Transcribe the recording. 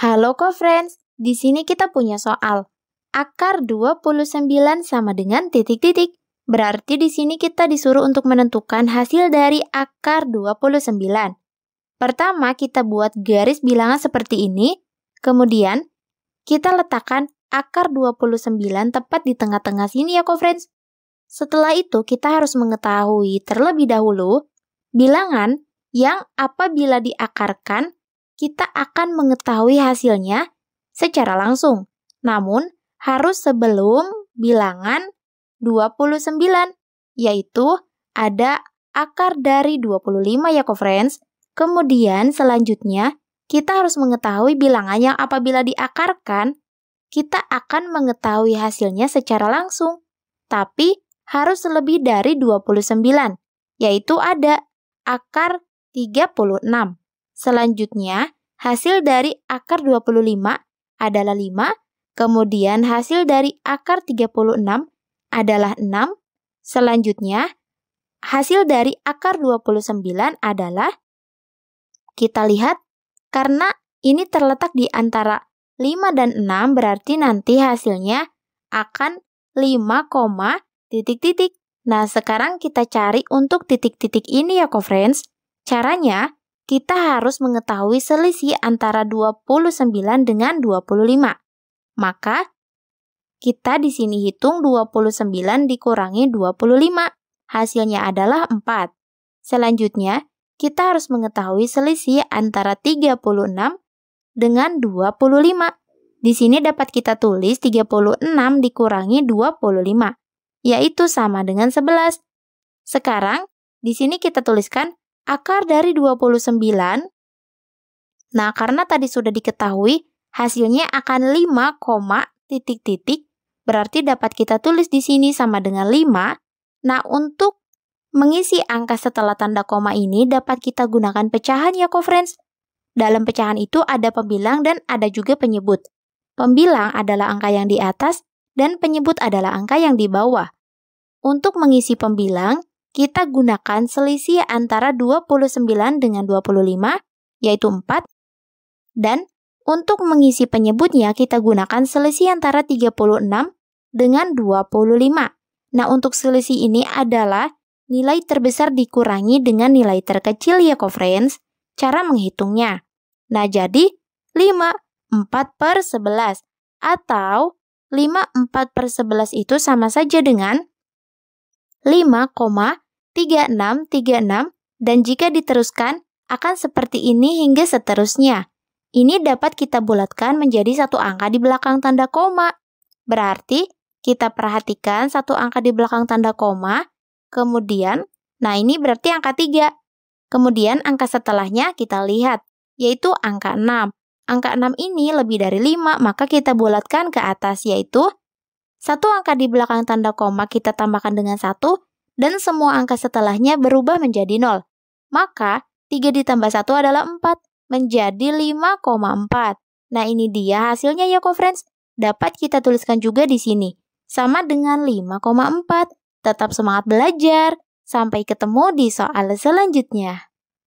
Halo Ko friends di sini kita punya soal. Akar 29 sama dengan titik-titik. Berarti di sini kita disuruh untuk menentukan hasil dari akar 29. Pertama, kita buat garis bilangan seperti ini. Kemudian, kita letakkan akar 29 tepat di tengah-tengah sini ya co-friends. Setelah itu, kita harus mengetahui terlebih dahulu bilangan yang apabila diakarkan kita akan mengetahui hasilnya secara langsung. Namun, harus sebelum bilangan 29, yaitu ada akar dari 25 ya, friends. Kemudian selanjutnya, kita harus mengetahui bilangan yang apabila diakarkan, kita akan mengetahui hasilnya secara langsung. Tapi harus lebih dari 29, yaitu ada akar 36. Selanjutnya, hasil dari akar 25 adalah 5, kemudian hasil dari akar 36 adalah 6, selanjutnya hasil dari akar 29 adalah kita lihat karena ini terletak di antara 5 dan 6 berarti nanti hasilnya akan 5, titik-titik. Nah, sekarang kita cari untuk titik-titik ini ya, co-friends. Caranya, kita harus mengetahui selisih antara 29 dengan 25. Maka, kita di sini hitung 29 dikurangi 25. Hasilnya adalah 4. Selanjutnya, kita harus mengetahui selisih antara 36 dengan 25. Di sini dapat kita tulis 36 dikurangi 25, yaitu sama dengan 11. Sekarang, di sini kita tuliskan akar dari 29. Nah, karena tadi sudah diketahui, hasilnya akan 5, titik titik, berarti dapat kita tulis di sini sama dengan 5. Nah, untuk mengisi angka setelah tanda koma ini dapat kita gunakan pecahan ya, friends. Dalam pecahan itu ada pembilang dan ada juga penyebut. Pembilang adalah angka yang di atas dan penyebut adalah angka yang di bawah. Untuk mengisi pembilang, kita gunakan selisih antara 29 dengan 25, yaitu 4. Dan untuk mengisi penyebutnya, kita gunakan selisih antara 36 dengan 25. Nah, untuk selisih ini adalah nilai terbesar dikurangi dengan nilai terkecil ya, friends. Cara menghitungnya. Nah, jadi 5, 4 per 11 atau 5, 4 per 11 itu sama saja dengan 5,3636 dan jika diteruskan akan seperti ini hingga seterusnya. Ini dapat kita bulatkan menjadi satu angka di belakang tanda koma. Berarti kita perhatikan satu angka di belakang tanda koma, kemudian, nah ini berarti angka 3. Kemudian angka setelahnya kita lihat, yaitu angka 6. Angka 6 ini lebih dari 5, maka kita bulatkan ke atas, yaitu satu angka di belakang tanda koma kita tambahkan dengan satu, dan semua angka setelahnya berubah menjadi nol. Maka, 3 ditambah 1 adalah 4, menjadi 5,4. Nah ini dia hasilnya ya friends. Dapat kita tuliskan juga di sini. Sama dengan 5,4. Tetap semangat belajar. Sampai ketemu di soal selanjutnya.